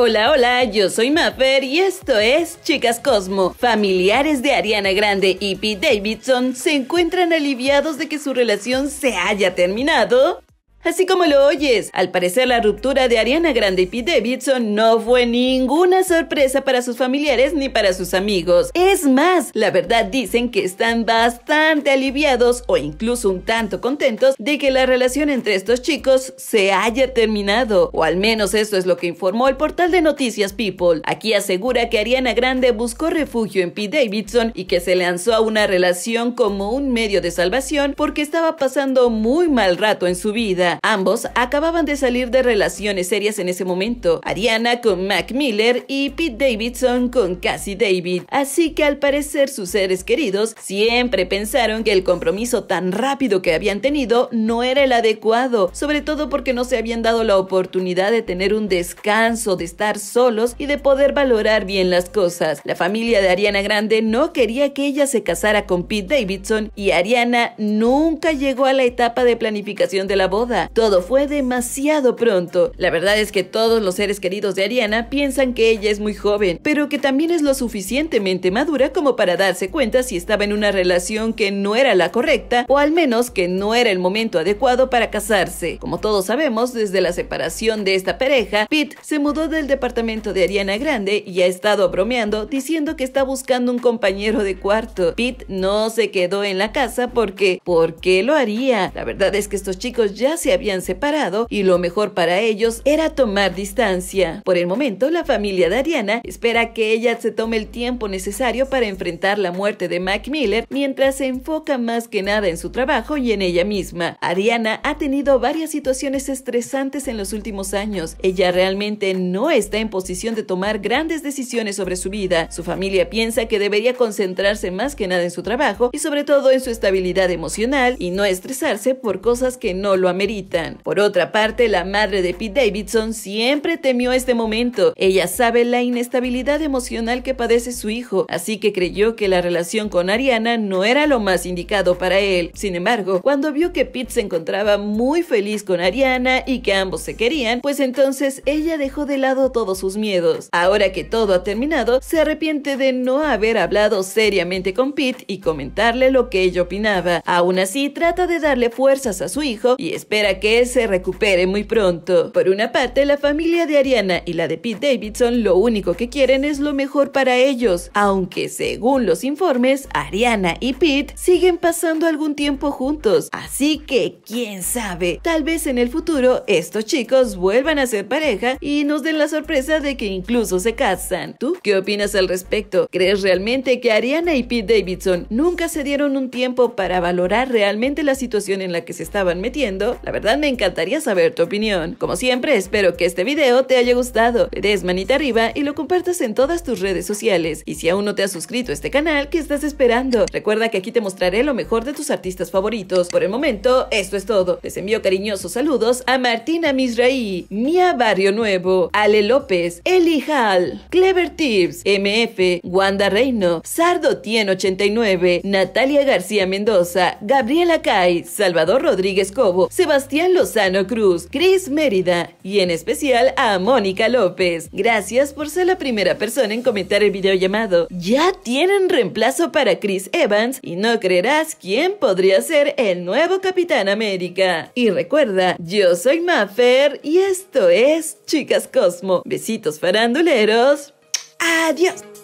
Hola, hola, yo soy Mapper y esto es Chicas Cosmo. Familiares de Ariana Grande y Pete Davidson se encuentran aliviados de que su relación se haya terminado Así como lo oyes, al parecer la ruptura de Ariana Grande y Pete Davidson no fue ninguna sorpresa para sus familiares ni para sus amigos. Es más, la verdad dicen que están bastante aliviados o incluso un tanto contentos de que la relación entre estos chicos se haya terminado. O al menos eso es lo que informó el portal de noticias People. Aquí asegura que Ariana Grande buscó refugio en Pete Davidson y que se lanzó a una relación como un medio de salvación porque estaba pasando muy mal rato en su vida. Ambos acababan de salir de relaciones serias en ese momento, Ariana con Mac Miller y Pete Davidson con Cassie David, así que al parecer sus seres queridos siempre pensaron que el compromiso tan rápido que habían tenido no era el adecuado, sobre todo porque no se habían dado la oportunidad de tener un descanso, de estar solos y de poder valorar bien las cosas. La familia de Ariana Grande no quería que ella se casara con Pete Davidson y Ariana nunca llegó a la etapa de planificación de la boda. Todo fue demasiado pronto. La verdad es que todos los seres queridos de Ariana piensan que ella es muy joven, pero que también es lo suficientemente madura como para darse cuenta si estaba en una relación que no era la correcta o al menos que no era el momento adecuado para casarse. Como todos sabemos, desde la separación de esta pareja, Pete se mudó del departamento de Ariana Grande y ha estado bromeando diciendo que está buscando un compañero de cuarto. Pete no se quedó en la casa porque, ¿por qué lo haría? La verdad es que estos chicos ya se habían separado y lo mejor para ellos era tomar distancia. Por el momento, la familia de Ariana espera que ella se tome el tiempo necesario para enfrentar la muerte de Mac Miller mientras se enfoca más que nada en su trabajo y en ella misma. Ariana ha tenido varias situaciones estresantes en los últimos años. Ella realmente no está en posición de tomar grandes decisiones sobre su vida. Su familia piensa que debería concentrarse más que nada en su trabajo y sobre todo en su estabilidad emocional y no estresarse por cosas que no lo ameritan. Por otra parte, la madre de Pete Davidson siempre temió este momento. Ella sabe la inestabilidad emocional que padece su hijo, así que creyó que la relación con Ariana no era lo más indicado para él. Sin embargo, cuando vio que Pete se encontraba muy feliz con Ariana y que ambos se querían, pues entonces ella dejó de lado todos sus miedos. Ahora que todo ha terminado, se arrepiente de no haber hablado seriamente con Pete y comentarle lo que ella opinaba. Aún así, trata de darle fuerzas a su hijo y espera que se recupere muy pronto. Por una parte, la familia de Ariana y la de Pete Davidson lo único que quieren es lo mejor para ellos, aunque según los informes, Ariana y Pete siguen pasando algún tiempo juntos, así que quién sabe, tal vez en el futuro estos chicos vuelvan a ser pareja y nos den la sorpresa de que incluso se casan. ¿Tú qué opinas al respecto? ¿Crees realmente que Ariana y Pete Davidson nunca se dieron un tiempo para valorar realmente la situación en la que se estaban metiendo? me encantaría saber tu opinión. Como siempre, espero que este video te haya gustado, le des manita arriba y lo compartas en todas tus redes sociales. Y si aún no te has suscrito a este canal, ¿qué estás esperando? Recuerda que aquí te mostraré lo mejor de tus artistas favoritos. Por el momento, esto es todo. Les envío cariñosos saludos a Martina Misraí, Mia Barrio Nuevo, Ale López, Eli Hall, Clever Tips, MF, Wanda Reino, Sardo Tien 89, Natalia García Mendoza, Gabriela Kai, Salvador Rodríguez Cobo, Sebastián Lozano Cruz, Chris Mérida y en especial a Mónica López. Gracias por ser la primera persona en comentar el video llamado. Ya tienen reemplazo para Chris Evans y no creerás quién podría ser el nuevo Capitán América. Y recuerda, yo soy Maffer y esto es Chicas Cosmo. Besitos faranduleros. Adiós.